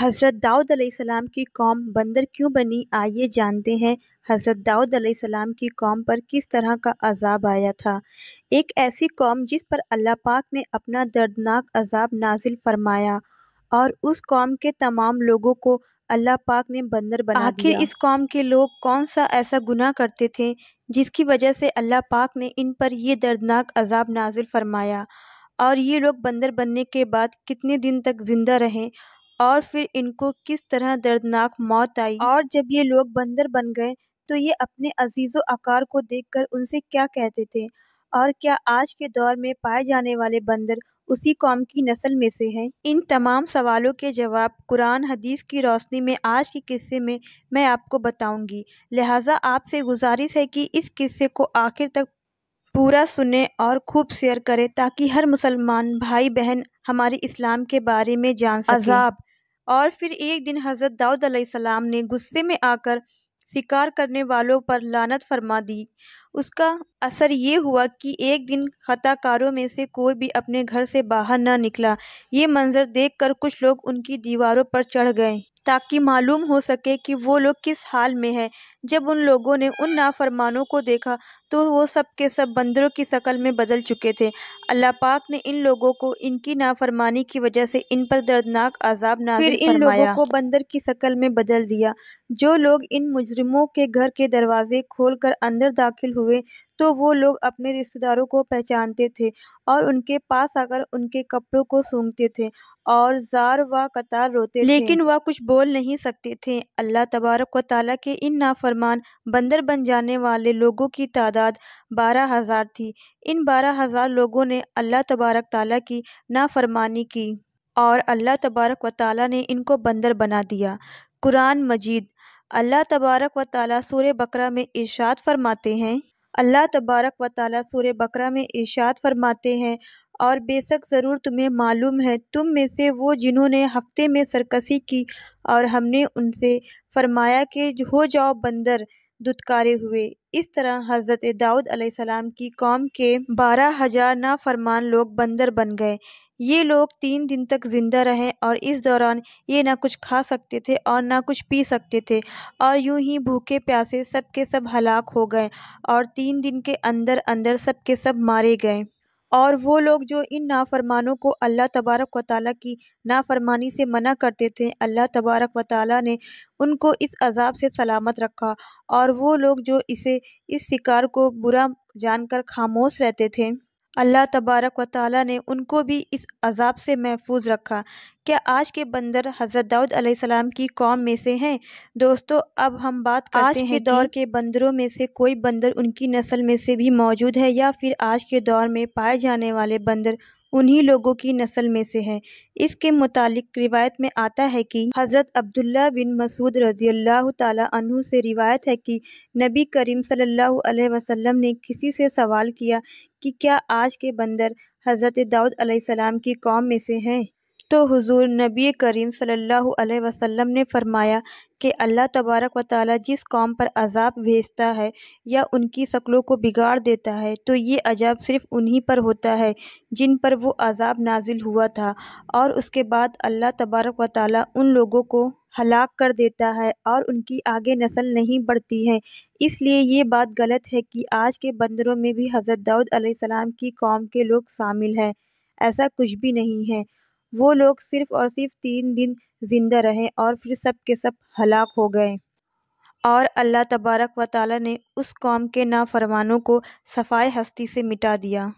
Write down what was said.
हज़रत दाऊद सलाम की कौम बंदर क्यों बनी आइए जानते हैं हज़रत दाऊद सलाम की कौम पर किस तरह का अजाब आया था एक ऐसी कौम जिस पर अल्लाह पाक ने अपना दर्दनाक अजाब नाजिल फरमाया और उस कौम के तमाम लोगों को अल्लाह पाक ने बंदर बना आखिर इस कौम के लोग कौन सा ऐसा गुनाह करते थे जिसकी वजह से अल्लाह पाक ने इन पर यह दर्दनाक अजाब नाजिल फरमाया और ये लोग बंदर बनने के बाद कितने दिन तक ज़िंदा रहें और फिर इनको किस तरह दर्दनाक मौत आई और जब ये लोग बंदर बन गए तो ये अपने अजीज़ आकार को देखकर उनसे क्या कहते थे और क्या आज के दौर में पाए जाने वाले बंदर उसी कौम की नस्ल में से हैं इन तमाम सवालों के जवाब कुरान हदीस की रोशनी में आज के किस्से में मैं आपको बताऊंगी लिहाजा आपसे गुजारिश है कि इस किस्से को आखिर तक पूरा सुने और खूब शेयर करें ताकि हर मुसलमान भाई बहन हमारे इस्लाम के बारे में जान सके। अजाब और फिर एक दिन हज़रत दाऊद अलैहिस्सलाम ने गुस्से में आकर शिकार करने वालों पर लानत फरमा दी उसका असर ये हुआ कि एक दिन ख़ताकारों में से कोई भी अपने घर से बाहर न निकला ये मंज़र देखकर कुछ लोग उनकी दीवारों पर चढ़ गए ताकि मालूम हो सके कि वो लोग किस हाल में हैं जब उन लोगों ने उन नाफरमानों को देखा तो वो सब के सब बंदरों की शक्ल में बदल चुके थे अल्लाह पाक ने इन लोगों को इनकी नाफरमानी की वजह से इन पर दर्दनाक आजाब ना फिर इन लोगों को बंदर की शक्ल में बदल दिया जो लोग इन मुजरिमों के घर के दरवाजे खोल अंदर दाखिल हुए हुए तो वो लोग अपने रिश्तेदारों को पहचानते थे और उनके पास आकर उनके कपड़ों को सूंघते थे और जार व कतार रोते लेकिन वह कुछ बोल नहीं सकते थे अल्लाह तबारक व ताला के इन नाफरमान बंदर बन जाने वाले लोगों की तादाद बारह हज़ार थी इन बारह हज़ार लोगों ने अल्लाह तबारक ताला की नाफरमानी की और अल्लाह तबारक व ताली ने इनको बंदर बना दिया कुरान मजीद अल्लाह तबारक व ताली सूर्य बकरा में इरशाद फरमाते हैं अल्लाह तबारक व ताली सूर्य बकरा में इर्शाद फरमाते हैं और बेशक ज़रूर तुम्हें मालूम है तुम में से वो जिन्होंने हफ्ते में सरकसी की और हमने उनसे फरमाया कि हो जाओ बंदर दुदकारे हुए इस तरह हज़रत दाऊद की कौम के बारह हज़ार नाफरमान लोग बंदर बन गए ये लोग तीन दिन तक ज़िंदा रहे और इस दौरान ये ना कुछ खा सकते थे और ना कुछ पी सकते थे और यूं ही भूखे प्यासे सब के सब हलाक हो गए और तीन दिन के अंदर अंदर सब के सब मारे गए और वो लोग जो इन नाफरमानों को अल्लाह तबारक व ताली की नाफरमानी से मना करते थे अल्लाह तबारक व ताली ने उनको इस अजाब से सलामत रखा और वो लोग जो इसे इस शिकार को बुरा जानकर खामोश रहते थे अल्लाह तबारक व ताली ने उनको भी इस अज़ाब से महफूज रखा क्या आज के बंदर हज़रत दाऊद अलैहिस्सलाम की कौम में से हैं दोस्तों अब हम बात करते आज हैं के दौर के बंदरों में से कोई बंदर उनकी नस्ल में से भी मौजूद है या फिर आज के दौर में पाए जाने वाले बंदर उन्हीं लोगों की नस्ल में से है इसके मुतालिक रिवायत में आता है कि हज़रत अब्दुल्ला बिन मसूद रजी अल्लाह तु से रिवायत है कि नबी करीम सल्लल्लाहु अलैहि वसल्लम ने किसी से सवाल किया कि क्या आज के बंदर हज़रत दाऊद की कौम में से हैं तो हुजूर नबी करीम सल्लल्लाहु अलैहि वसल्लम ने फरमाया कि अल्लाह तबारक व ताली जिस कौम पर अजाब भेजता है या उनकी शक्लों को बिगाड़ देता है तो ये अजाब सिर्फ़ उन्हीं पर होता है जिन पर वो अजाब नाजिल हुआ था और उसके बाद अल्लाह तबारक व ताली उन लोगों को हलाक कर देता है और उनकी आगे नस्ल नहीं बढ़ती है इसलिए ये बात गलत है कि आज के बंदरों में भी हज़रत दाऊद की कौम के लोग शामिल हैं ऐसा कुछ भी नहीं है वो लोग सिर्फ़ और सिर्फ़ तीन दिन ज़िंदा रहे और फिर सब के सब हलाक हो गए और अल्लाह तबारक व ताली ने उस कौम के नाफ़रमानों को सफ़ाए हस्ती से मिटा दिया